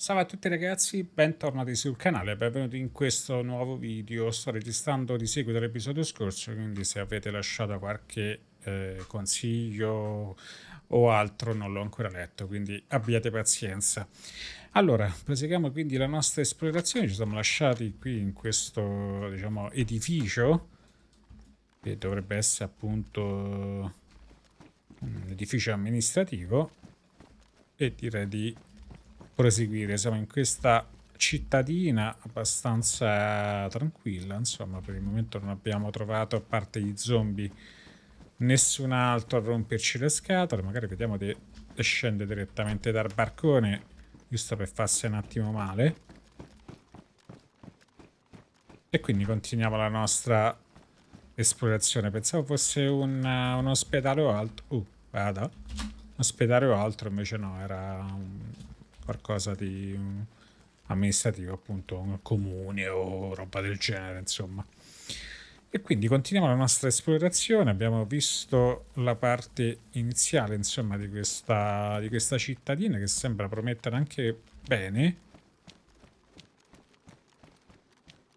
Salve a tutti ragazzi, bentornati sul canale, benvenuti in questo nuovo video. Sto registrando di seguito l'episodio scorso, quindi se avete lasciato qualche eh, consiglio o altro non l'ho ancora letto, quindi abbiate pazienza. Allora, proseguiamo quindi la nostra esplorazione, ci siamo lasciati qui in questo diciamo, edificio, che dovrebbe essere appunto mm, un edificio amministrativo, e direi di proseguire. Siamo in questa cittadina abbastanza tranquilla, insomma, per il momento non abbiamo trovato, a parte gli zombie, nessun altro a romperci le scatole. Magari vediamo di scendere direttamente dal barcone, giusto per farsi un attimo male. E quindi continuiamo la nostra esplorazione. Pensavo fosse un, un ospedale o altro. Uh, vada. Un ospedale o altro, invece no, era un qualcosa di mm, amministrativo, appunto, un comune o roba del genere, insomma. E quindi continuiamo la nostra esplorazione, abbiamo visto la parte iniziale, insomma, di questa, di questa cittadina che sembra promettere anche bene,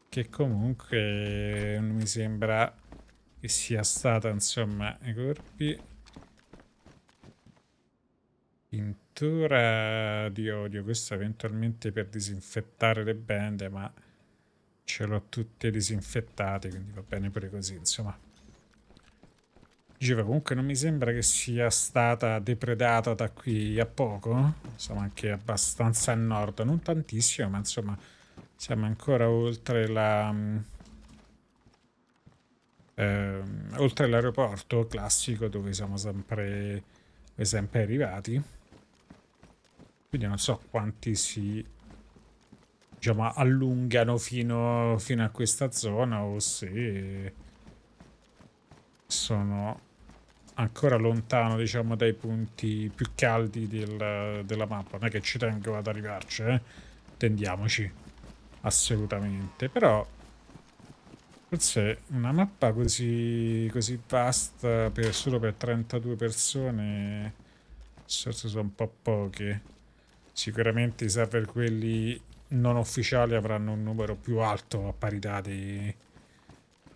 che comunque non mi sembra che sia stata insomma i corpi Addirittura di odio, questo eventualmente per disinfettare le bende, ma ce l'ho tutte disinfettate, quindi va bene pure così, insomma. Dicevo, comunque non mi sembra che sia stata depredata da qui a poco, siamo anche abbastanza a nord, non tantissimo, ma insomma siamo ancora oltre la... Ehm, oltre l'aeroporto classico dove siamo sempre sempre arrivati. Quindi non so quanti si diciamo, allungano fino, fino a questa zona o se sono ancora lontano diciamo dai punti più caldi del, della mappa non è che ci tengo ad arrivarci eh? tendiamoci assolutamente però forse una mappa così, così vasta per, solo per 32 persone forse sono un po' poche Sicuramente i server quelli non ufficiali avranno un numero più alto a parità di,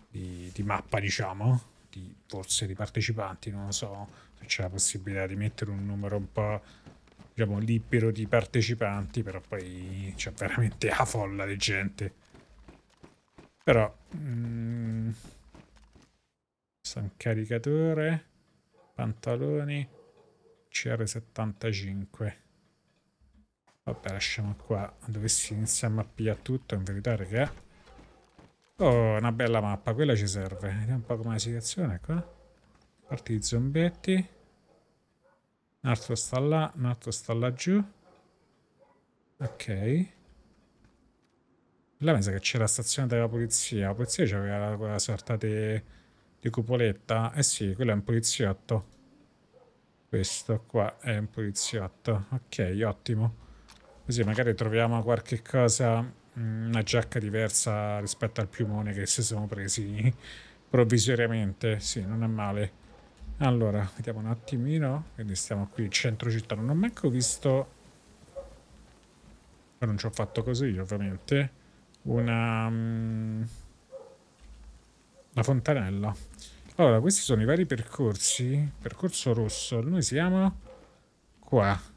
di, di mappa, diciamo, di, forse di partecipanti, non so se c'è la possibilità di mettere un numero un po' diciamo, libero di partecipanti, però poi c'è veramente la folla di gente. Però... Mm, San caricatore, pantaloni, CR75. Vabbè, lasciamo qua. Dovessi iniziare a mappiare tutto, in verità, raga. Eh. Oh, una bella mappa, quella ci serve. Vediamo un po' come la situazione qua. Ecco, eh. Parti di zombetti. Un altro sta là, un altro sta laggiù. Ok. La pensa che c'è la stazione della polizia. La polizia c'aveva quella sorta di, di cupoletta. Eh sì, quello è un poliziotto. Questo qua è un poliziotto. Ok, ottimo. Così magari troviamo qualche cosa, mm, una giacca diversa rispetto al piumone che si sono presi provvisoriamente. Sì, non è male. Allora, vediamo un attimino. Quindi stiamo qui, in centro città. Non ho manco visto... non ci ho fatto così, ovviamente. Una... Mm, una fontanella. Allora, questi sono i vari percorsi. Percorso rosso. Noi siamo qua.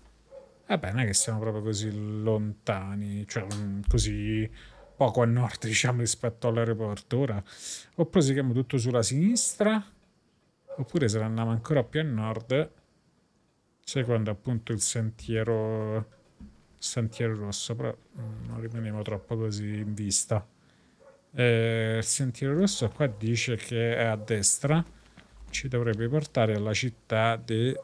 Vabbè, non è che siamo proprio così lontani, cioè mm, così poco a nord, diciamo, rispetto all'aeroporto. Ora o proseguiamo tutto sulla sinistra, oppure se andiamo ancora più a nord, secondo appunto il sentiero, sentiero rosso, però mm, non rimaniamo troppo così in vista. Eh, il sentiero rosso qua dice che è a destra, ci dovrebbe portare alla città di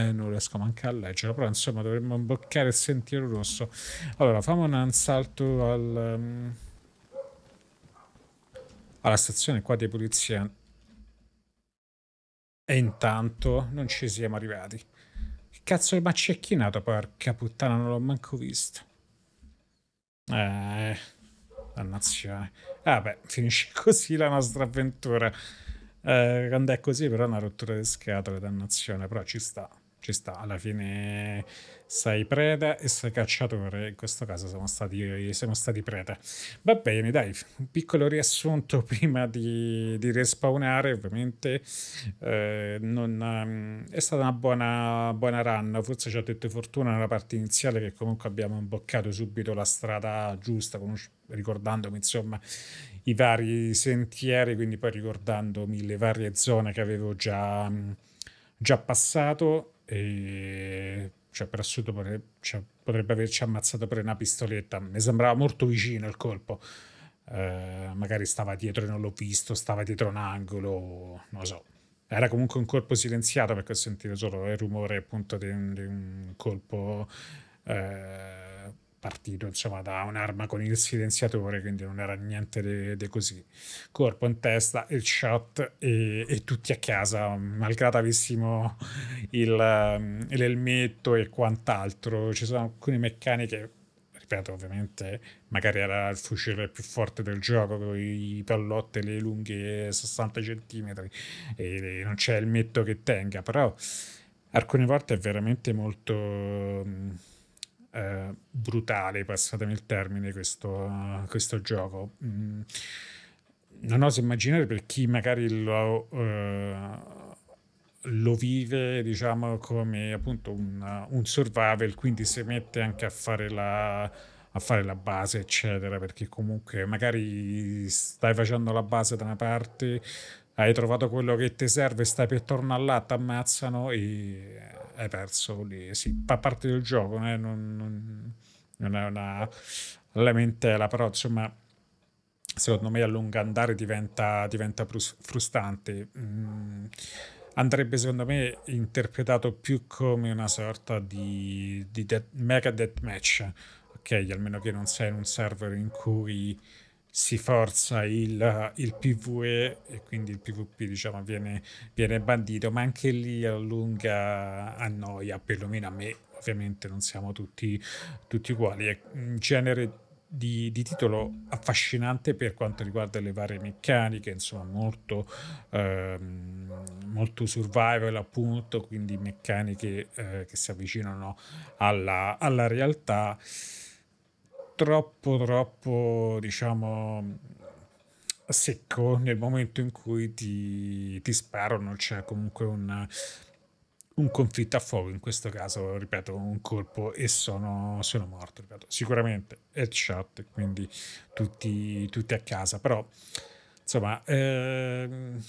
eh, non riesco neanche a leggerlo, però insomma dovremmo imboccare il sentiero rosso. Allora, famo un salto al, um, alla stazione qua di polizia. E intanto non ci siamo arrivati. Che cazzo ma c'è chinato, porca puttana, non l'ho manco visto. Eh, dannazione. Ah finisce così la nostra avventura. Eh, quando è così però è una rottura di scatole, dannazione, però ci sta ci sta, alla fine sei preda e sei cacciatore, in questo caso siamo stati, siamo stati preda. Va bene, dai, un piccolo riassunto prima di, di respawnare, ovviamente eh, non, ehm, è stata una buona, buona run, forse ci ho detto fortuna nella parte iniziale che comunque abbiamo imboccato subito la strada giusta, ricordandomi insomma i vari sentieri, quindi poi ricordandomi le varie zone che avevo già, già passato e cioè per assurdo cioè, potrebbe averci ammazzato per una pistoletta. Mi sembrava molto vicino il colpo. Eh, magari stava dietro e non l'ho visto, stava dietro un angolo, non lo so. Era comunque un colpo silenziato perché ho sentito solo il rumore appunto di un, di un colpo eh, partito insomma da un'arma con il silenziatore, quindi non era niente di così. Corpo in testa, il shot e, e, tutti a casa, malgrado avessimo il, ehm, l'elmetto e quant'altro. Ci sono alcune meccaniche, ripeto ovviamente, magari era il fucile più forte del gioco, con i pallotti le lunghe 60 cm e non c'è il metto che tenga, però alcune volte è veramente molto eh, brutale, passatemi il termine, questo, questo gioco. Mm, non oso immaginare per chi magari lo, eh, lo vive, diciamo, come appunto un, un, survival, quindi si mette anche a fare la a fare la base, eccetera, perché comunque magari stai facendo la base da una parte, hai trovato quello che ti serve, stai per tornare là, ti ammazzano e hai perso, lì, sì, fa parte del gioco, eh? non, non, non, è una lamentela, però insomma secondo me a lungo andare diventa, diventa frustrante. Mm, andrebbe secondo me interpretato più come una sorta di, di death, mega deathmatch, ok? Almeno che non sei in un server in cui si forza il, il, PvE e quindi il PvP diciamo, viene, viene bandito, ma anche lì a lunga annoia, perlomeno a me, ovviamente non siamo tutti, tutti uguali. È un genere di, di, titolo affascinante per quanto riguarda le varie meccaniche, insomma molto, ehm, molto survival appunto, quindi meccaniche eh, che si avvicinano alla, alla realtà troppo troppo diciamo secco nel momento in cui ti, ti sparano c'è comunque un, un conflitto a fuoco in questo caso ripeto un colpo e sono, sono morto ripeto. sicuramente headshot quindi tutti, tutti a casa però insomma ehm,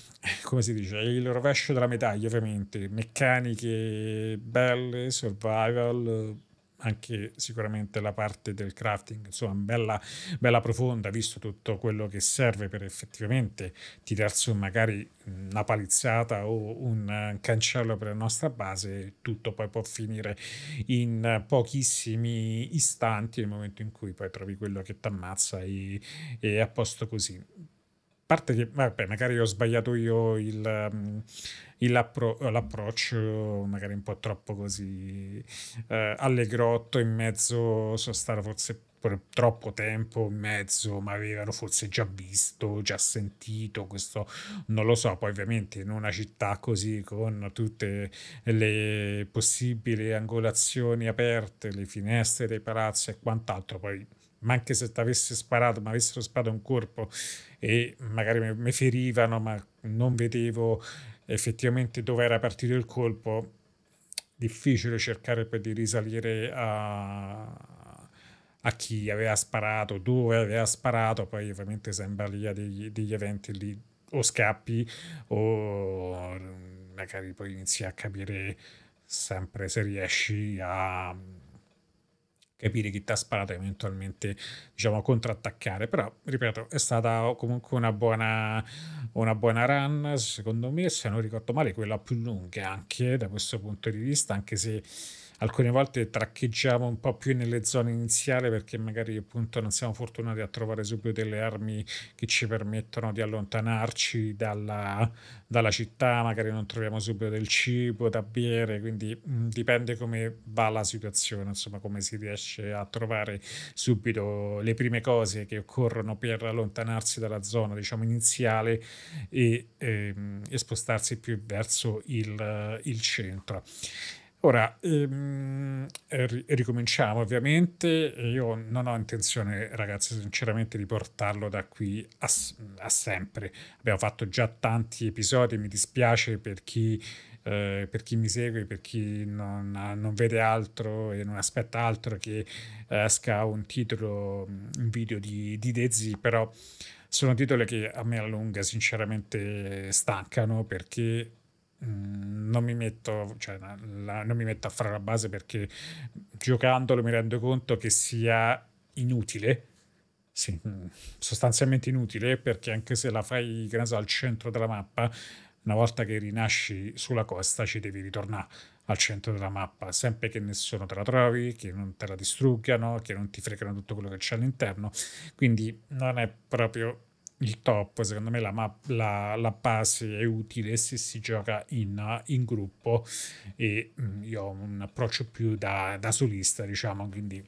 come si dice il rovescio della medaglia ovviamente meccaniche belle survival anche sicuramente la parte del crafting, insomma, bella, bella profonda, visto tutto quello che serve per effettivamente tirar su magari una palizzata o un eh, cancello per la nostra base, tutto poi può finire in pochissimi istanti nel momento in cui poi trovi quello che ti ammazza e, e a posto così parte che vabbè, magari ho sbagliato io il, mm, il appro- l'approccio, magari un po' troppo così eh, allegrotto in mezzo, sono stato forse per troppo tempo in mezzo, ma avevano forse già visto, già sentito questo, non lo so, poi ovviamente in una città così con tutte le possibili angolazioni aperte, le finestre dei palazzi e quant'altro, poi ma anche se ti avesse sparato, ma avessero sparato un corpo e magari mi ferivano, ma non vedevo effettivamente dove era partito il colpo, difficile cercare poi di risalire a, a chi aveva sparato, dove aveva sparato, poi ovviamente sembra lì degli, degli eventi lì o scappi o magari poi inizi a capire sempre se riesci a capire chi ti ha sparato e eventualmente diciamo, contrattaccare. Però, ripeto, è stata comunque una buona, una buona run, secondo me, se non ricordo male, quella più lunga anche da questo punto di vista, anche se alcune volte traccheggiamo un po' più nelle zone iniziali perché magari appunto non siamo fortunati a trovare subito delle armi che ci permettono di allontanarci dalla, dalla città, magari non troviamo subito del cibo da bere, quindi mh, mm, dipende come va la situazione, insomma come si riesce a trovare subito le prime cose che occorrono per allontanarsi dalla zona diciamo iniziale e, ehm, e spostarsi più verso il, il centro. Ora, ehm, ricominciamo ovviamente, io non ho intenzione ragazzi sinceramente di portarlo da qui a, a sempre, abbiamo fatto già tanti episodi, mi dispiace per chi, eh, per chi mi segue, per chi non, non, vede altro e non aspetta altro che eh, esca un titolo, mm, un video di, di Dezzi, però sono titoli che a me a lunga sinceramente stancano perché Mm, non mi, metto, cioè, la, non mi metto a fare la base perché giocandolo mi rendo conto che sia inutile sì, mm, sostanzialmente inutile perché anche se la fai so, al centro della mappa una volta che rinasci sulla costa ci devi ritornare al centro della mappa, sempre che nessuno te la trovi, che non te la distruggano, che non ti fregano tutto quello che c'è all'interno. Quindi non è proprio il top, secondo me la, ma- la, la base è utile se si gioca in, in gruppo e mh, mm, io ho un approccio più da, da solista, diciamo, quindi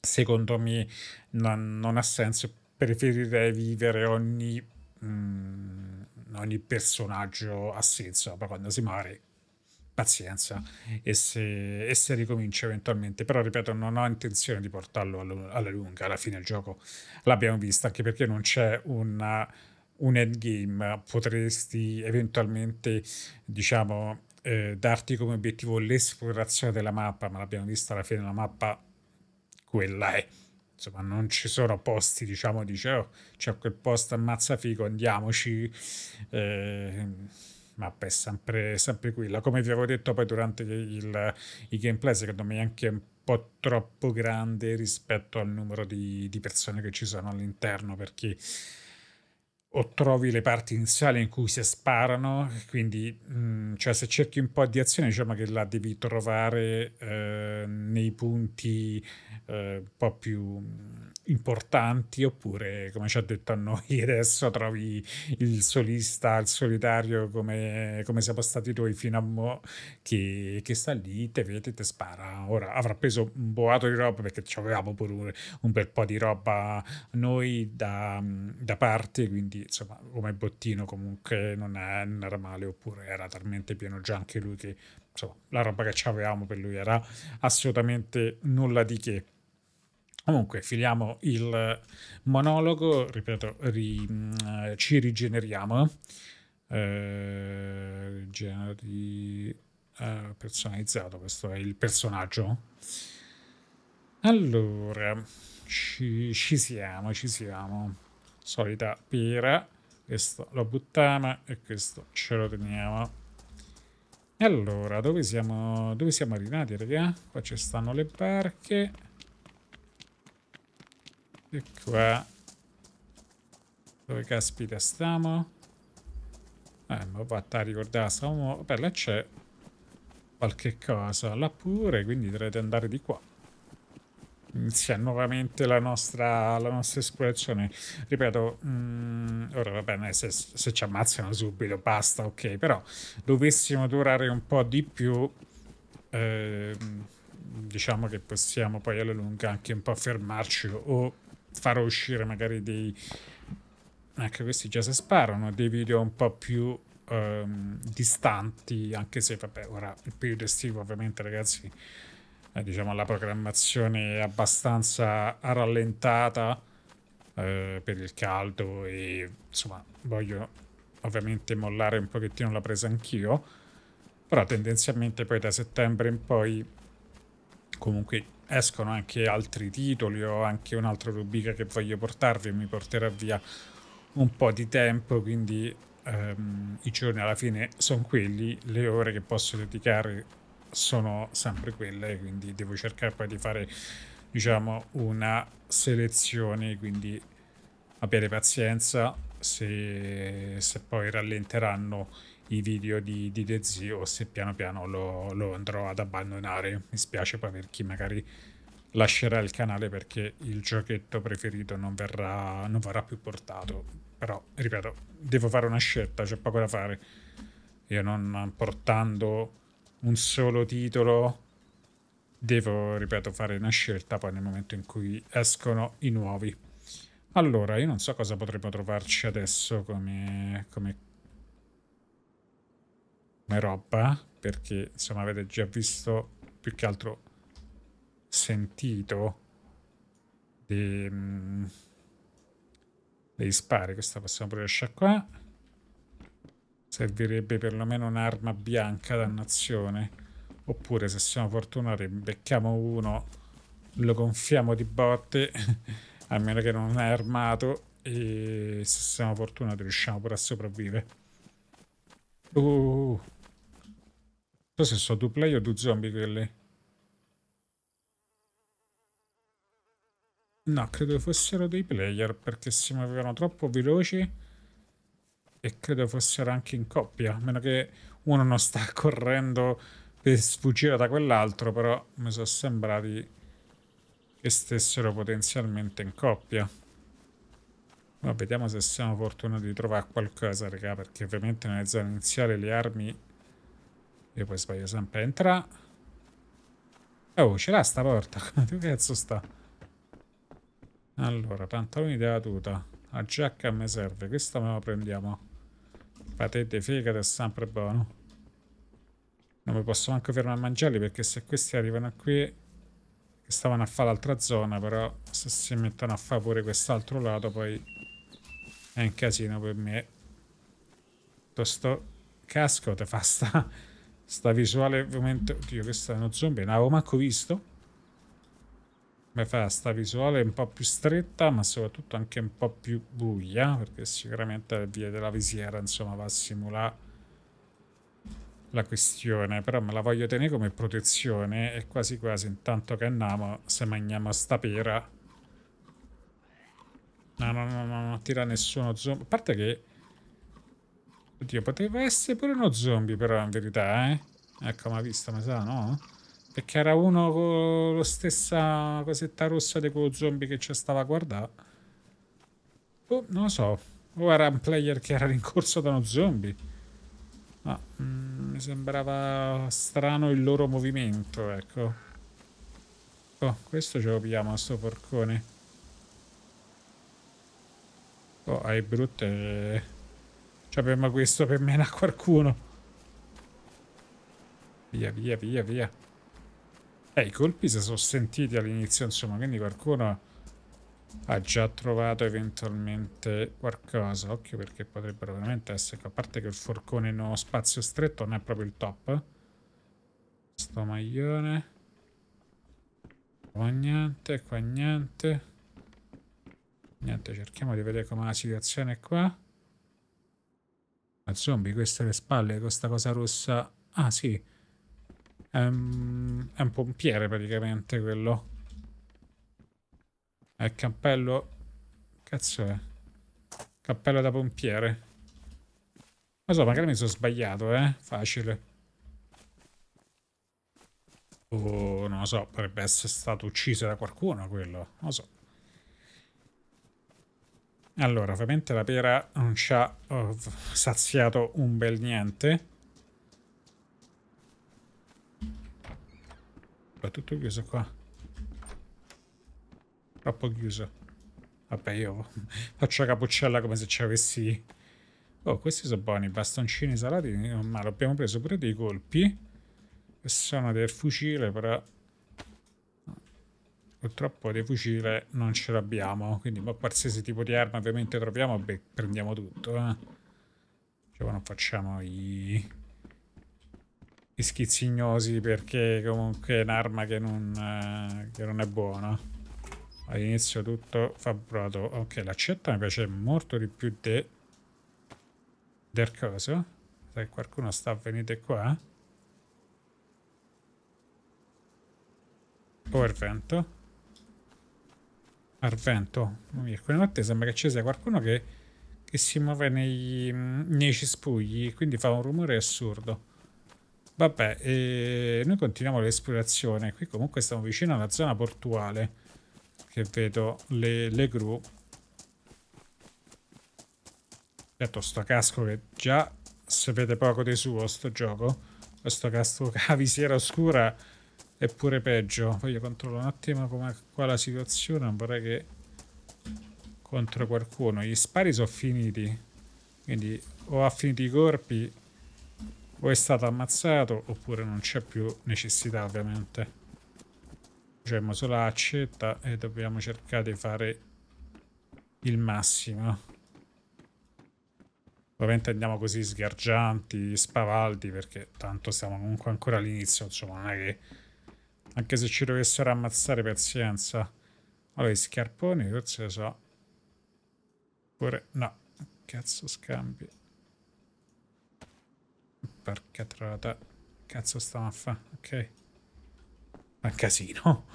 secondo me non, non ha senso, preferirei vivere ogni... Mh, mm, ogni personaggio a senso, ma quando si muore pazienza e se, e se, ricomincia eventualmente però ripeto non ho intenzione di portarlo alla, lunga alla fine il gioco l'abbiamo visto anche perché non c'è una, un endgame potresti eventualmente diciamo eh, darti come obiettivo l'esplorazione della mappa ma l'abbiamo vista alla fine la mappa quella è insomma non ci sono posti diciamo dice oh, c'è quel posto ammazza figo andiamoci eh, ma è sempre, sempre quella. Come vi avevo detto poi durante il, il gameplay, secondo me è anche un po' troppo grande rispetto al numero di, di persone che ci sono all'interno, perché o trovi le parti iniziali in cui si sparano, quindi mh, mm, cioè se cerchi un po' di azione diciamo che la devi trovare eh, nei punti eh, un po' più importanti oppure come ci ha detto a noi adesso trovi il solista il solitario come, come siamo stati noi fino a mo che, che sta lì te vede te spara ora avrà preso un boato di roba perché avevamo pure un, un, bel po' di roba noi da, da parte quindi insomma come bottino comunque non, è, non era male oppure era talmente pieno già anche lui che insomma la roba che avevamo per lui era assolutamente nulla di che Comunque, filiamo il eh, monologo, ripeto, ri, mm, eh, ci rigeneriamo. Eh, generi, eh, personalizzato, questo è il personaggio. Allora, ci, ci siamo, ci siamo. Solita pera, questo lo buttiamo e questo ce lo teniamo. allora, dove siamo, dove siamo arrivati, raga? Qua ci stanno le barche. E qua... Dove caspita stiamo? Eh, ma vatta a ricordare, stiamo... Beh, là c'è qualche cosa. Là pure, quindi dovrete andare di qua inizia nuovamente la nostra, la nostra esplorazione. Ripeto, mh, mm, ora va bene se, se, ci ammazzano subito, basta, ok, però dovessimo durare un po' di più, eh, diciamo che possiamo poi alla lunga anche un po' fermarci o farò uscire magari dei anche questi già si sparano dei video un po' più um, distanti anche se vabbè ora il periodo estivo ovviamente ragazzi eh, diciamo la programmazione è abbastanza rallentata eh, per il caldo e insomma voglio ovviamente mollare un pochettino la presa anch'io però tendenzialmente poi da settembre in poi comunque escono anche altri titoli ho anche un'altra rubrica che voglio portarvi e mi porterà via un po' di tempo quindi ehm, i giorni alla fine sono quelli le ore che posso dedicare sono sempre quelle quindi devo cercare poi di fare diciamo una selezione quindi abbiate pazienza se, se poi rallenteranno i video di, di The Zio se piano piano lo, lo, andrò ad abbandonare. Mi spiace poi per chi magari lascerà il canale perché il giochetto preferito non verrà, non verrà più portato. Però, ripeto, devo fare una scelta, c'è poco da fare. Io non portando un solo titolo devo, ripeto, fare una scelta poi nel momento in cui escono i nuovi. Allora, io non so cosa potremmo trovarci adesso come, come come roba, perché insomma avete già visto più che altro sentito dei, mh, mm, dei spari. Questa possiamo pure lasciare qua. Servirebbe perlomeno un'arma bianca dannazione. Oppure se siamo fortunati becchiamo uno, lo gonfiamo di botte, a meno che non è armato, e se siamo fortunati riusciamo pure a sopravvivere. Uh. Non so se sono due play o due zombie quelli. No, credo fossero dei player perché si muovevano troppo veloci e credo fossero anche in coppia, a meno che uno non sta correndo per sfuggire da quell'altro, però mi sono sembrati che stessero potenzialmente in coppia. Ma vediamo se siamo fortunati di trovare qualcosa, raga, perché ovviamente nella zona iniziale le armi io poi sbaglio sempre. Entra. Oh, ce l'ha sta porta. Dove cazzo sta? Allora, pantaloni della tuta. La giacca mi serve. Questa me la prendiamo. Patete fegato è sempre buono. Non mi posso neanche fermare a mangiarli perché se questi arrivano qui... stavano a fare l'altra zona, però se si mettono a fare pure quest'altro lato poi... È un casino per me. Tutto sto casco te fa sta... Sta visuale ovviamente... Oddio, questo è uno zombie, non l'avevo ah, manco visto. Come fa sta visuale un po' più stretta, ma soprattutto anche un po' più buia, perché sicuramente la via della visiera, insomma, va a simulare la questione, però me la voglio tenere come protezione e quasi quasi intanto che andiamo, se mangiamo sta pera... No, no, no, no, non attira nessuno zombie. A parte che Oddio, poteva essere pure uno zombie però in verità, eh. Ecco, ma visto, ma sa, no? Perché era uno con la stessa cosetta rossa di quello zombie che ci stava a guardare. Oh, non lo so. O era un player che era rincorso da uno zombie. Ma no, mm, mi sembrava strano il loro movimento, ecco. Oh, questo ce lo pigliamo, sto porcone. Oh, hai brutte... Eh, cioè, per, ma questo per me era qualcuno. Via, via, via, via. Eh, i colpi si sono sentiti all'inizio, insomma, quindi qualcuno ha già trovato eventualmente qualcosa. Occhio perché potrebbero veramente essere... A parte che il forcone in uno spazio stretto non è proprio il top. Sto maglione. Qua niente, qua niente. Niente, cerchiamo di vedere com'è la situazione qua. Ma zombie, queste le spalle, questa cosa rossa... Ah, sì. Um, è un pompiere praticamente quello. È il cappello... Cazzo è? Cappello da pompiere. Non so, magari mi sono sbagliato, eh? Facile. Oh, non lo so, potrebbe essere stato ucciso da qualcuno quello. Non lo so. Allora, ovviamente la pera non ci ha oh, saziato un bel niente. È tutto chiuso qua. Troppo chiuso. Vabbè, io faccio la capuccella come se ci avessi... Oh, questi sono buoni, bastoncini salati, ma l'abbiamo preso pure dei colpi. Che sono del fucile, però purtroppo di fucile non ce l'abbiamo, quindi ma boh, qualsiasi tipo di arma ovviamente troviamo, beh, prendiamo tutto, eh. Cioè non facciamo i... i schizzignosi perché comunque è un'arma che non, eh, che non è buona. All'inizio tutto fa fabbrato. Ok, l'accetta mi piace molto di più de... del coso. Se qualcuno sta venite qua. Power vento. Arvento. Mirko, in notte sembra che ci sia qualcuno che, che si muove nei, nei cespugli, quindi fa un rumore assurdo. Vabbè, noi continuiamo l'esplorazione. Qui comunque siamo vicino alla zona portuale, che vedo le, le gru. Certo, sto casco che già sapete poco di suo, sto gioco. Questo casco a visiera oscura è pure peggio. Voglio controllare un attimo come qua la situazione, non vorrei che contro qualcuno. Gli spari sono finiti, quindi o ha finito i corpi o è stato ammazzato oppure non c'è più necessità ovviamente. Facciamo cioè, solo accetta e dobbiamo cercare di fare il massimo. Ovviamente andiamo così sgargianti, spavaldi, perché tanto siamo comunque ancora all'inizio, insomma non è che anche se ci dovessero ammazzare, pazienza. Allora, i scarponi, forse lo so. Oppure, No. Cazzo, scambi. Porca trota. Cazzo stiamo a fare? Ok. Fa un casino.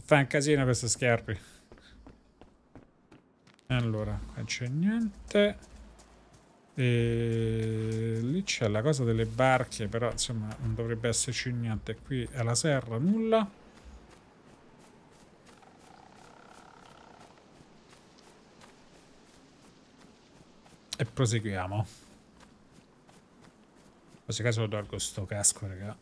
Fa un casino queste scarpe. Allora, qua c'è niente. E lì c'è la cosa delle barche, però insomma non dovrebbe esserci niente. Qui è la serra, nulla. E proseguiamo. In questo caso lo tolgo sto casco, raga.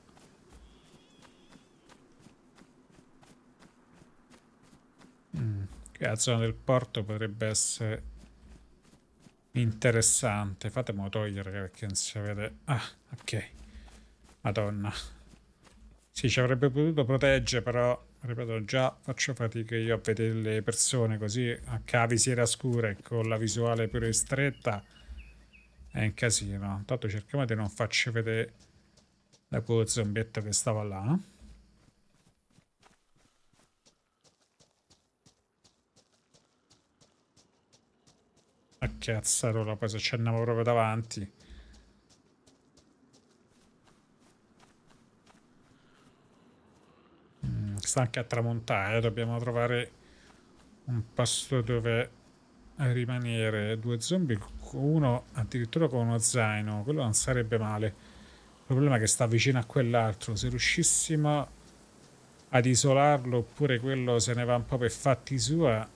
Mm. Qui la zona del porto potrebbe essere Interessante. Fatemelo togliere perché non si vede. Ah, ok. Madonna. Sì, ci avrebbe potuto proteggere, però, ripeto, già faccio fatica io a vedere le persone così a cavi cavisiera scura e con la visuale pure stretta. È un casino. Intanto cerchiamo di non farci vedere la cuo zombietto che stava là. che cazzarola poi se ci andiamo proprio davanti mm, sta anche a tramontare dobbiamo trovare un posto dove rimanere due zombie uno addirittura con uno zaino quello non sarebbe male il problema è che sta vicino a quell'altro se riuscissimo ad isolarlo oppure quello se ne va un po' per fatti sua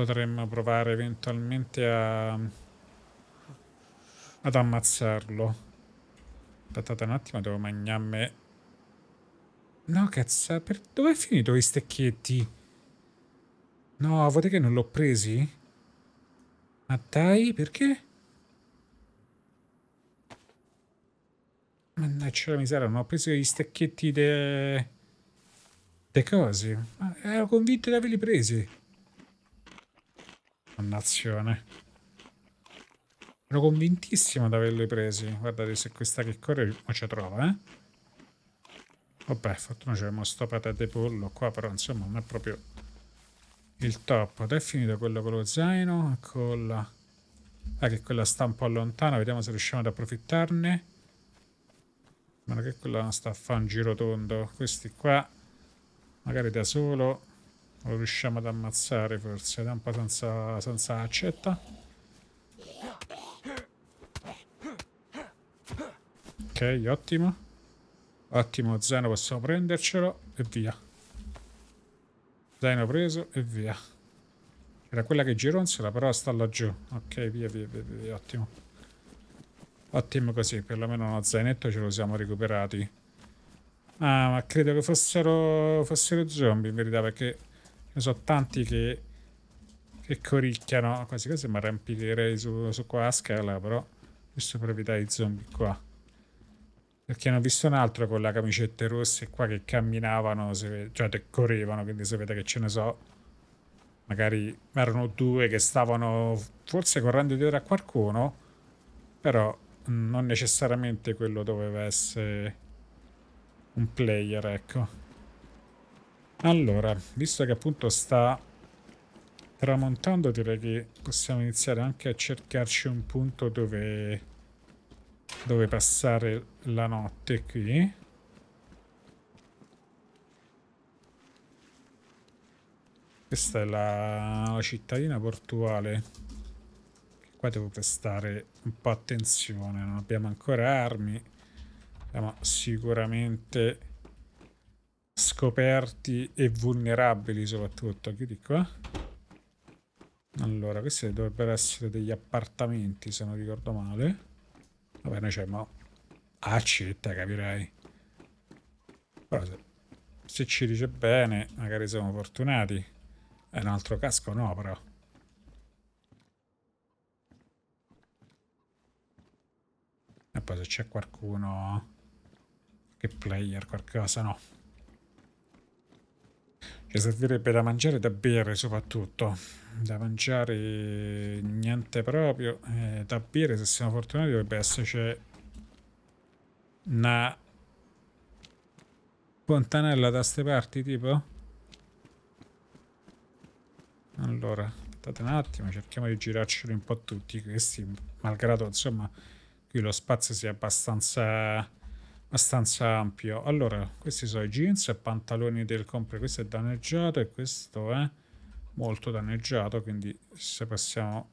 Potremmo provare eventualmente a... ad ammazzarlo. Aspettate un attimo, devo mangiarmi... No, cazzo, per... dove è finito i stecchietti No, vuoi che non l'ho presi? Ma dai, perché? Mannaggia la miseria, non ho preso gli stecchietti de... de cose. Ma ero convinto di averli presi. Dannazione. Ero convintissimo di averli presi. Guardate se questa che corre non ci trova, eh. Vabbè, fortuna c'è sto patate pollo qua, però insomma non è proprio il top. Ed è finito quello con lo zaino, con la... Ah, che quella sta un po' lontana, vediamo se riusciamo ad approfittarne. Ma che quella sta a fare un giro tondo. Questi qua, magari da solo, lo riusciamo ad ammazzare forse, dampa senza, senza accetta. Ok, ottimo. Ottimo, zaino possiamo prendercelo e via. zaino preso e via. Era quella che gironzola, però sta laggiù. Ok, via, via, via, via, ottimo. Ottimo così, perlomeno uno zainetto ce lo siamo recuperati. Ah, ma credo che fossero, fossero zombie in verità, perché ne so tanti che, che coricchiano, quasi quasi mi arrampicherei su, su qua a scala, però questo per evitare i zombie qua. Perché ne ho visto un altro con la camicetta rossa qua che camminavano, vede, cioè che correvano, quindi sapete che ce ne so. Magari erano due che stavano forse correndo dietro a qualcuno, però non necessariamente quello doveva essere un player, ecco. Allora, visto che appunto sta tramontando, direi che possiamo iniziare anche a cercarci un punto dove, dove passare la notte qui. Questa è la, la cittadina portuale. Qua devo prestare un po' attenzione, non abbiamo ancora armi. Abbiamo sicuramente scoperti e vulnerabili soprattutto. Chiudi qua. Allora, questi dovrebbero essere degli appartamenti, se non ricordo male. Vabbè, noi c'è, ma accetta, capirei. Però se, se ci dice bene, magari siamo fortunati. È un altro casco, no, però. E poi se c'è qualcuno... Che player, qualcosa, no che servirebbe da mangiare e da bere soprattutto da mangiare niente proprio eh, da bere se siamo fortunati dovrebbe esserci una fontanella da ste parti tipo allora aspettate un attimo cerchiamo di girarceli un po' tutti questi malgrado insomma qui lo spazio sia abbastanza abbastanza ampio. Allora, questi sono i jeans e pantaloni del compre. Questo è danneggiato e questo è molto danneggiato, quindi se possiamo,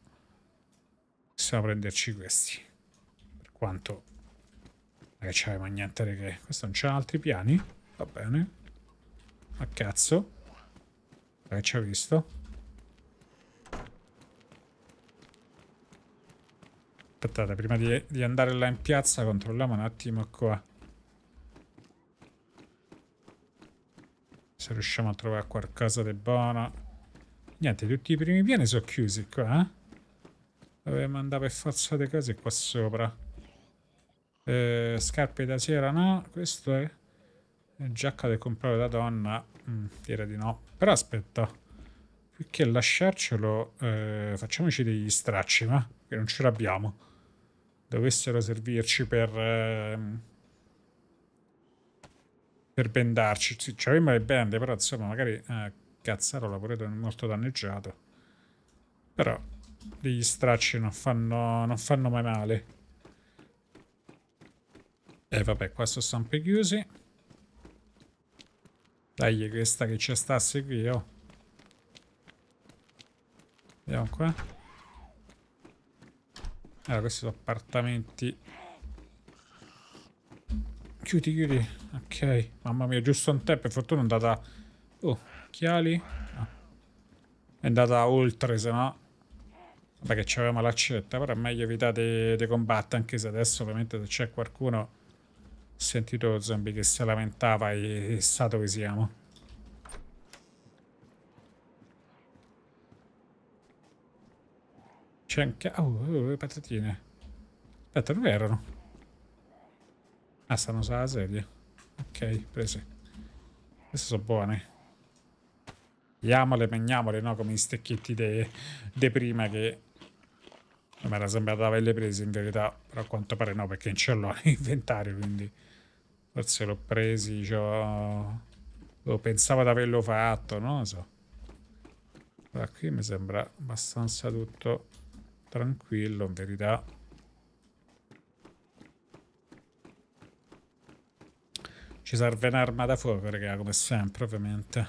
possiamo prenderci questi. Per quanto non c'è mai niente di che. Questo non c'ha altri piani? Va bene. A cazzo. Che ci ha visto? Aspettate, prima di, di andare là in piazza controlliamo un attimo qua. Se riusciamo a trovare qualcosa di buono. Niente, tutti i primi piani sono chiusi qua, eh? Dovremmo andare per forza le cose qua sopra. Eh, scarpe da sera, no? Questo è... Eh, giacca da comprare da donna? Mm, direi di no. Però aspetta. Più lasciarcelo, eh, facciamoci degli stracci, ma? Che non ce l'abbiamo. Dovessero servirci per... Eh, per bendarci. Ci avremmo le bende, però insomma, magari eh, cazzarola pure molto danneggiato. Però degli stracci non fanno, non fanno mai male. E eh, vabbè, qua sono sempre chiusi. Dai, questa che ci sta a seguire. Oh. Vediamo qua. Allora, questi sono appartamenti Chiudi, chiudi. Ok. Mamma mia, giusto un te. Per fortuna è andata... Oh, occhiali. Ah. È andata oltre, se no... Vabbè che c'avevamo l'accetta, però è meglio evitare di combattere, anche se adesso ovviamente se c'è qualcuno... Ho sentito lo zombie che si lamentava e, e sa dove siamo. C'è anche... Oh, oh, oh, le patatine. Aspetta, dove erano? Ah, stanno sulla sedia. Ok, prese. Queste sono buone. Iamole, magniamole, no? Come i stecchetti di prima che... Non mi era sembrato averle prese in verità, però a quanto pare no, perché non ce l'ho nell'inventario, quindi... Forse l'ho presi, cioè... pensavo di averlo fatto, non lo so. Allora, qui mi sembra abbastanza tutto tranquillo, in verità. Ci serve un'arma da fuoco, raga, come sempre, ovviamente.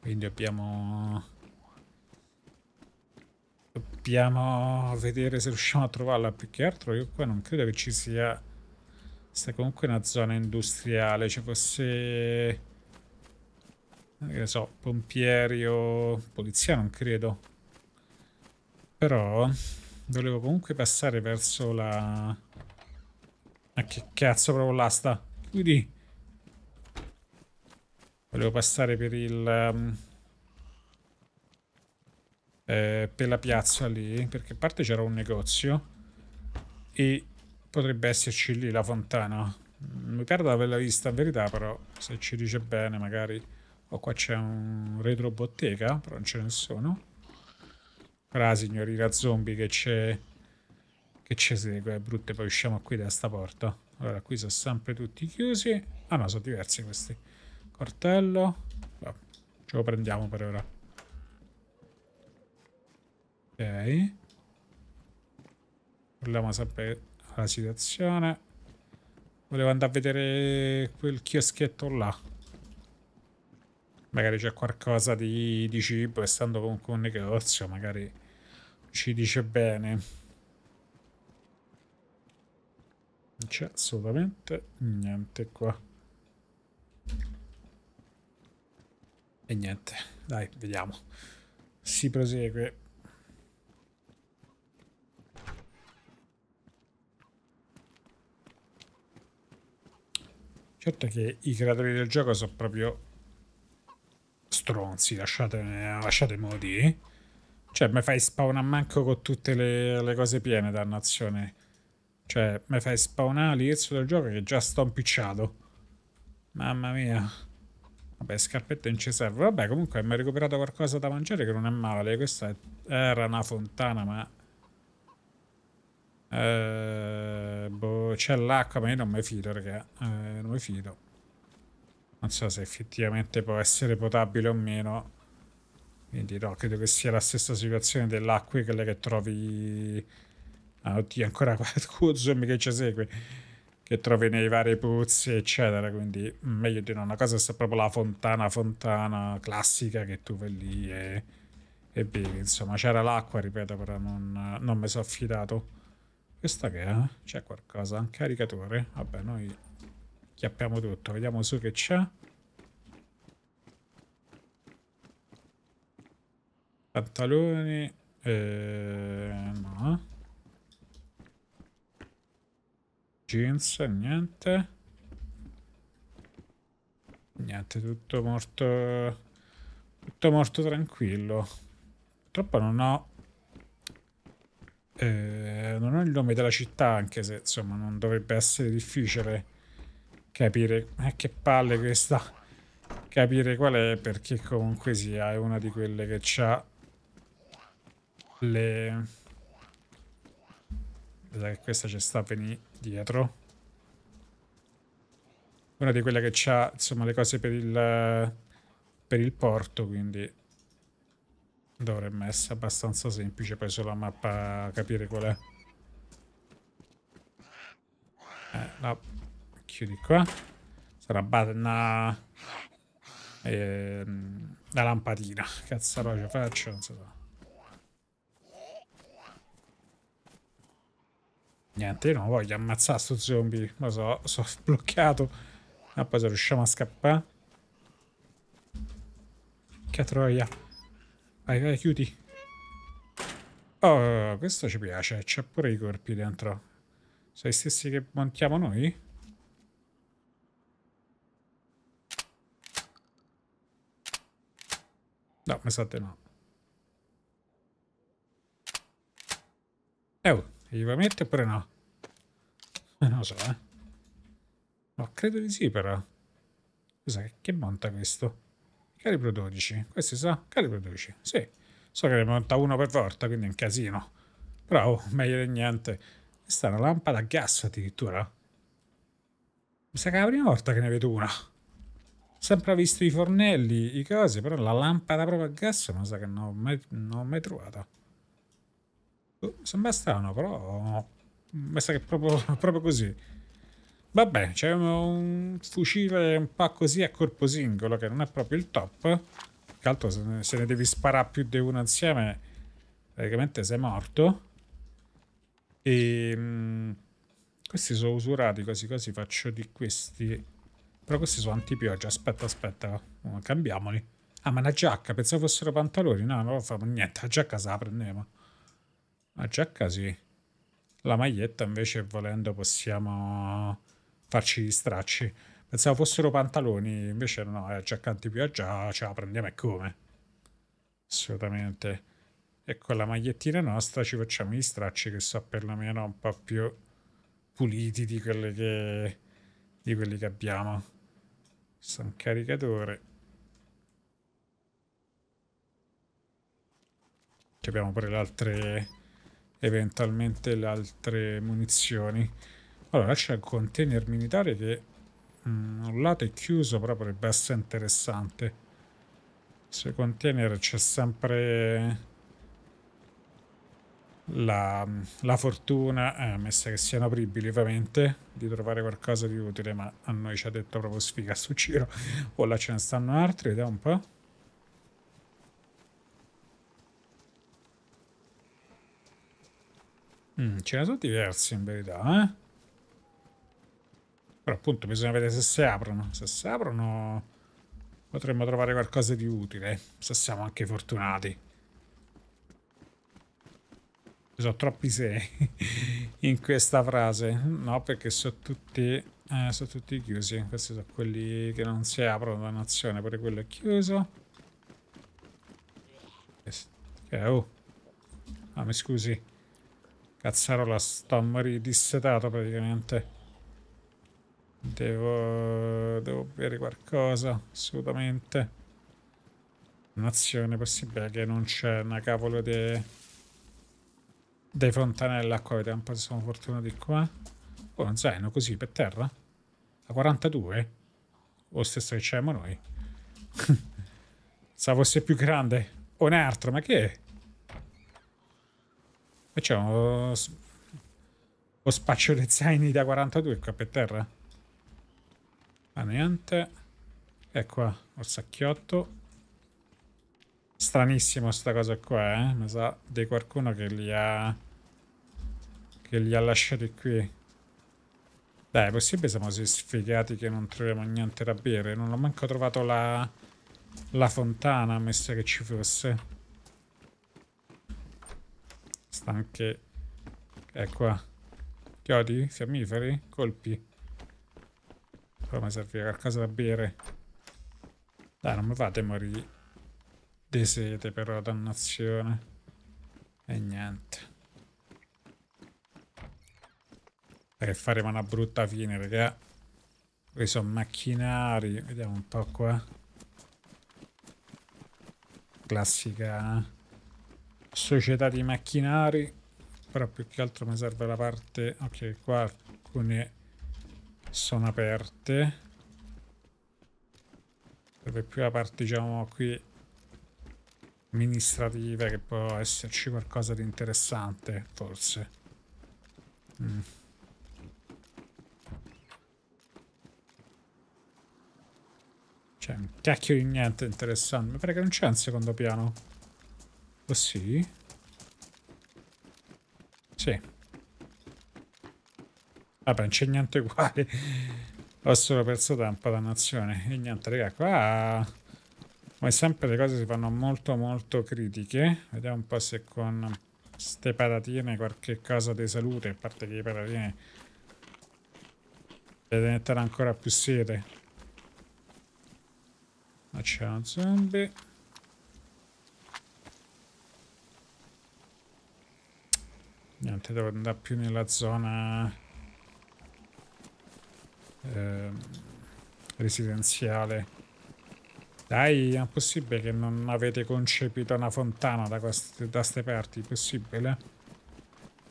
Quindi dobbiamo... Dobbiamo vedere se riusciamo a trovarla. Più che altro io qua non credo che ci sia... Questa è comunque una zona industriale. Ci fosse... Non che so, pompieri o... Polizia non credo. Però... Volevo comunque passare verso la ma che cazzo proprio l'asta? sta? Volevo passare per il... Um, eh, per la piazza lì, perché a parte c'era un negozio e potrebbe esserci lì la fontana. Mm, mi perdo per la vista in verità, però se ci dice bene magari... Oh, qua c'è un retrobottega, però non ce c'è nessuno. Fra signorina zombie che c'è che se ci segue, brutte, poi usciamo qui da sta porta. Allora, qui sono sempre tutti chiusi. Ah no, sono diversi questi. Cortello. Vabbè, ce lo prendiamo per ora. Ok. Proviamo a sapere la situazione. Volevo andare a vedere quel chioschetto là. Magari c'è qualcosa di, di cibo, essendo comunque un negozio, magari ci dice bene. Non c'è assolutamente niente qua. E niente, dai, vediamo. Si prosegue. Certo che i creatori del gioco sono proprio stronzi, lasciatemi lasciatemo dire. Cioè, mi fai spawn a manco con tutte le, le cose piene, dannazione. Cioè, mi fai spawnare all'inizio del gioco che già sto impicciato. Mamma mia. Vabbè, scarpette non ci servono. Vabbè, comunque mi ha recuperato qualcosa da mangiare che non è male. Questa è... era una fontana, ma... Eh, boh, c'è l'acqua, ma io non mi fido, raga. Eh, non mi fido. Non so se effettivamente può essere potabile o meno. Quindi no, credo che sia la stessa situazione dell'acqua e quella che trovi Ah, oddio, ancora Kuzum che ci segue, che trovi nei vari pozzi eccetera. Quindi mm, meglio di no. Una cosa è proprio la fontana, fontana classica che tu vai lì e, e bevi. Insomma, c'era l'acqua, ripeto, però non, non mi sono affidato. Questa che è? Eh? C'è qualcosa? Un caricatore? Vabbè, noi chiappiamo tutto. Vediamo su che c'è. Pantaloni... Eh, no. Jeans, niente. Niente, tutto morto... Tutto morto tranquillo. Purtroppo non ho... Eh, non ho il nome della città, anche se insomma non dovrebbe essere difficile capire... Eh, che palle questa! Capire qual è, perché comunque sia, è una di quelle che ha le aspetta che questa ci sta venendo dietro. Una di quelle che ha, insomma, le cose per il, per il porto, quindi dovrebbe essere abbastanza semplice poi sulla mappa capire qual è. Eh, no. Chiudi qua. Sarà una... Eh, la lampadina. Cazzarola ce faccio, non so. Niente, io non voglio ammazzare sto zombie. Lo so, sono bloccato. Ma ah, poi se riusciamo a scappare... Che troia. Vai, vai, chiudi. Oh, questo ci piace. C'è pure i corpi dentro. Sono i stessi che montiamo noi? No, mi sa di no. Eh, oh. Li va mettere oppure no? Eh, non lo so, eh. No, credo di sì, però. Cos'è? che monta questo? Calibro 12. Questo sa? Calibro 12. Sì. So che ne monta uno per volta, quindi è un casino. Bravo, oh, meglio di niente. Questa è una lampada a gas addirittura. Mi sa che è la prima volta che ne vedo una. Sempre visto i fornelli, i cose, però la lampada proprio a gas non sa che non ho mai, mai trovata. Sembra strano, però... Mm, mi sa che proprio, proprio così. Vabbè, c'è un fucile un po' così a corpo singolo, che non è proprio il top. Che altro se ne, se ne devi sparare più di uno insieme, praticamente sei morto. E... Mm, questi sono usurati, così così faccio di questi... Però questi sono antipioggia, aspetta, aspetta, cambiamoli. Ah, ma la giacca, pensavo fossero pantaloni, no, non lo fa niente, la giacca se la prendiamo. Ah, giacca sì. La maglietta invece, volendo, possiamo farci gli stracci. Pensavo fossero pantaloni, invece no, è aggiaccanti più ah, già, ce la prendiamo e come. Assolutamente. E con la magliettina nostra ci facciamo gli stracci che so perlomeno un po' più puliti di, che, di quelli che abbiamo. Questo è un caricatore. Ci abbiamo pure le altre eventualmente le altre munizioni. Allora c'è un container militare che mh, mm, un lato è chiuso, però potrebbe essere interessante. Sui container c'è sempre la, la fortuna, eh, messa che siano apribili ovviamente, di trovare qualcosa di utile, ma a noi ci ha detto proprio sfiga su giro. O là ce ne stanno altri, vediamo un po'. Mm, ce ne sono diversi in verità, eh? Però appunto bisogna vedere se si aprono. Se si aprono potremmo trovare qualcosa di utile, se siamo anche fortunati. Ci sono troppi se in questa frase. No, perché sono tutti, eh, sono tutti chiusi. Questi sono quelli che non si aprono, da dannazione, pure quello è chiuso. Ok, eh eh, oh. Ah, mi scusi. Cazzarola sto a morire dissetato praticamente. Devo... devo bere qualcosa, assolutamente. Un'azione possibile che non c'è una cavolo dei... dei fontanelle qua, vediamo un po' se sono fortunati qua. Oh, un zaino così per terra? A 42? O stesso che c'è noi? Se fosse più grande. O un altro, ma che è? Facciamo. Lo spaccio dei zaini da 42 qua per terra. Ma ah, niente. Ecco qua, ho sacchiotto. Stranissimo sta cosa qua, eh. Mi sa di qualcuno che li ha... Che li ha lasciati qui. Dai, è possibile siamo così sfigati che non troviamo niente da bere? Non ho manco trovato la... La fontana, messa che ci fosse. Stanche. Ecco qua. Chiodi? Fiammiferi? Colpi. Però mi servirà qualcosa da bere. Dai, non mi fate morire di sete però, dannazione. E niente. E faremo una brutta fine, raga. Qui sono macchinari. Vediamo un po' qua. Classica, eh? società di macchinari però più che altro mi serve la parte ok qua alcune sono aperte per più la parte diciamo qui amministrativa che può esserci qualcosa di interessante forse mm. cioè un cacchio di niente interessante mi pare che non c'è un secondo piano Così. Eh sì. Vabbè, non c'è niente uguale. Ho solo perso tempo, dannazione. E niente, raga, qua... Come sempre le cose si fanno molto molto critiche. Vediamo un po' se con queste patatine qualche cosa di salute. A parte che le patatine... Deve diventare ancora più sete. Ma c'è un zombie. Niente, devo andare più nella zona eh, residenziale. Dai, è possibile che non avete concepito una fontana da queste, da ste parti? Possibile?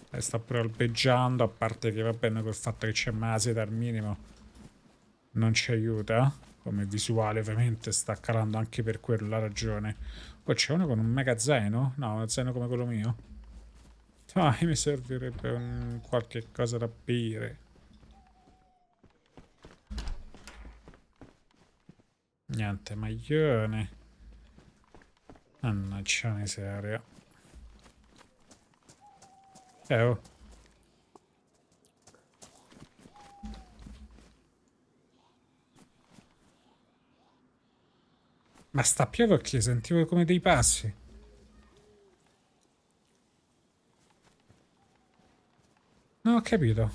E eh, sta pure albeggiando, a parte che va bene col fatto che c'è Maseda al minimo. Non ci aiuta. Come visuale ovviamente sta calando anche per quella ragione. Poi c'è uno con un mega zaino? No, uno zaino come quello mio? Dai, mi servirebbe un... qualche cosa da bere. Niente, maglione. Mannaggia miseria. Eh, oh. Ma sta piovendo che sentivo come dei passi. capito.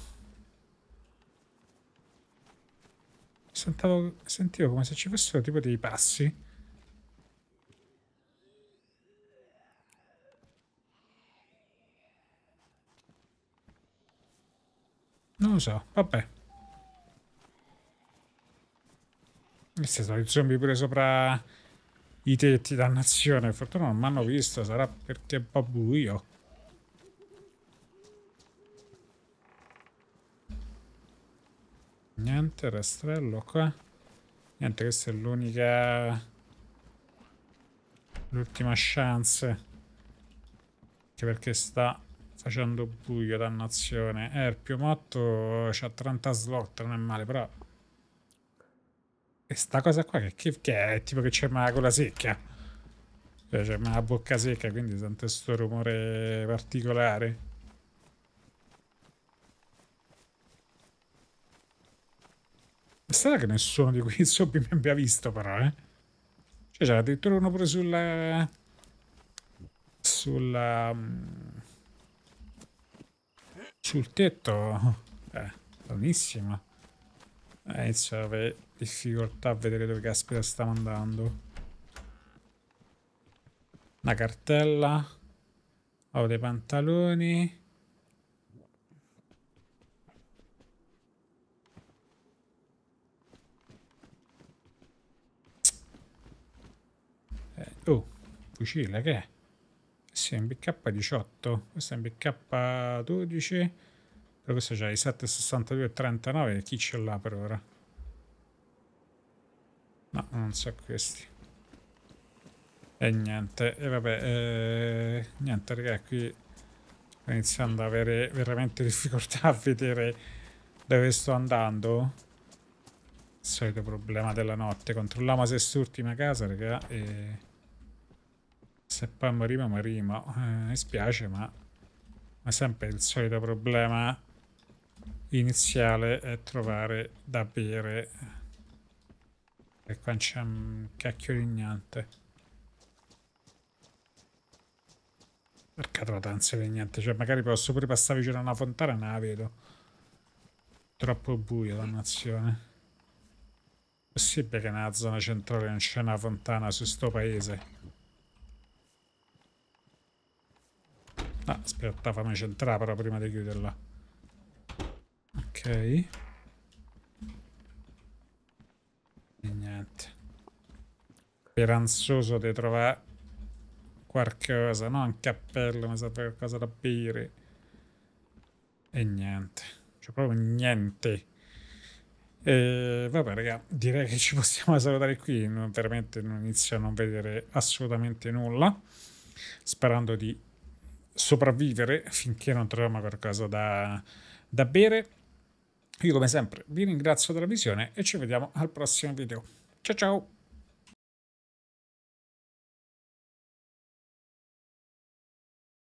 Sentavo, sentivo come se ci fossero tipo dei passi. Non lo so, vabbè. Nel sono i zombie pure sopra i tetti, dannazione. Fortuna non mi hanno visto, sarà perché è un po' buio. Niente, rastrello qua. Niente, questa è l'unica... L'ultima chance. Anche perché sta facendo buio, dannazione. Eh, il piumotto c'ha 30 slot, non è male, però... E sta cosa qua che, che, che è? Tipo che c'è ma la secchia. Cioè c'è ma la bocca secca, quindi sente sto rumore particolare. È strano che nessuno di quei zombie mi abbia visto, però, eh. Cioè, c'era addirittura uno pure sulla... Sulla... Mm, sul tetto. Eh, buonissima. Eh, inizio ad avere difficoltà a vedere dove caspita stiamo andando. Una cartella. Ho dei pantaloni. fucile che è? Sì, è un BK18, questo è un BK12, però questo c'ha i 7,62 e 39, chi ce l'ha per ora? No, non so questi. E niente, e vabbè, eh, niente raga, qui sto iniziando ad avere veramente difficoltà a vedere dove sto andando. Il solito problema della notte, controlliamo se è st'ultima casa raga e se poi morimo morimo. Eh, mi spiace ma... Ma sempre il solito problema iniziale è trovare da bere. E qua c'è un cacchio di legnante. Perché trovate ansia niente Cioè magari posso pure passare vicino a una fontana e non la vedo. Troppo buio, dannazione. Possibile che nella zona centrale non c'è una fontana su sto paese? Ah, aspetta, fammi centrare però prima di chiuderla. Ok. E niente. Speranzoso di trovare qualcosa, no? Un cappello, mi serve qualcosa da bere. E niente. Cioè proprio niente. E vabbè, raga, direi che ci possiamo salutare qui. Non, veramente non inizio a non vedere assolutamente nulla. Sperando di sopravvivere finché non troviamo qualcosa da, da bere. Io come sempre vi ringrazio della visione e ci vediamo al prossimo video. Ciao ciao!